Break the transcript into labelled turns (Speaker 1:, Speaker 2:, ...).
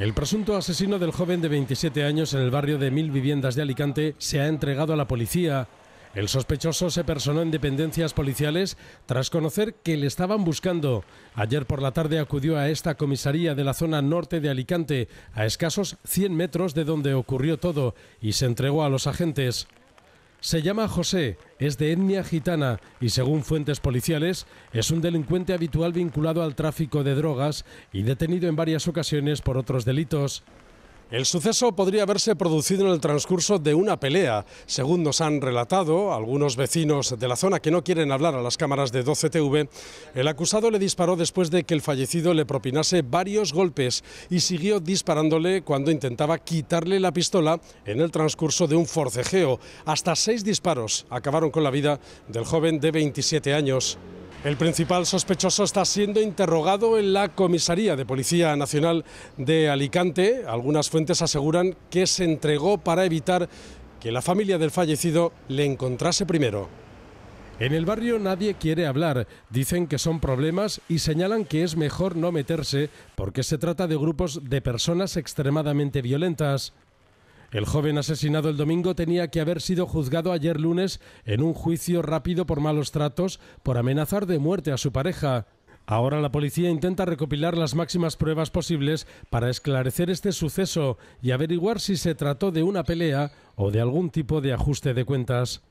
Speaker 1: El presunto asesino del joven de 27 años en el barrio de Mil Viviendas de Alicante se ha entregado a la policía. El sospechoso se personó en dependencias policiales tras conocer que le estaban buscando. Ayer por la tarde acudió a esta comisaría de la zona norte de Alicante, a escasos 100 metros de donde ocurrió todo, y se entregó a los agentes. Se llama José, es de etnia gitana y según fuentes policiales es un delincuente habitual vinculado al tráfico de drogas y detenido en varias ocasiones por otros delitos. El suceso podría haberse producido en el transcurso de una pelea, según nos han relatado algunos vecinos de la zona que no quieren hablar a las cámaras de 12TV. El acusado le disparó después de que el fallecido le propinase varios golpes y siguió disparándole cuando intentaba quitarle la pistola en el transcurso de un forcejeo. Hasta seis disparos acabaron con la vida del joven de 27 años. El principal sospechoso está siendo interrogado en la comisaría de Policía Nacional de Alicante. Algunas fuentes aseguran que se entregó para evitar que la familia del fallecido le encontrase primero. En el barrio nadie quiere hablar, dicen que son problemas y señalan que es mejor no meterse porque se trata de grupos de personas extremadamente violentas. El joven asesinado el domingo tenía que haber sido juzgado ayer lunes en un juicio rápido por malos tratos por amenazar de muerte a su pareja. Ahora la policía intenta recopilar las máximas pruebas posibles para esclarecer este suceso y averiguar si se trató de una pelea o de algún tipo de ajuste de cuentas.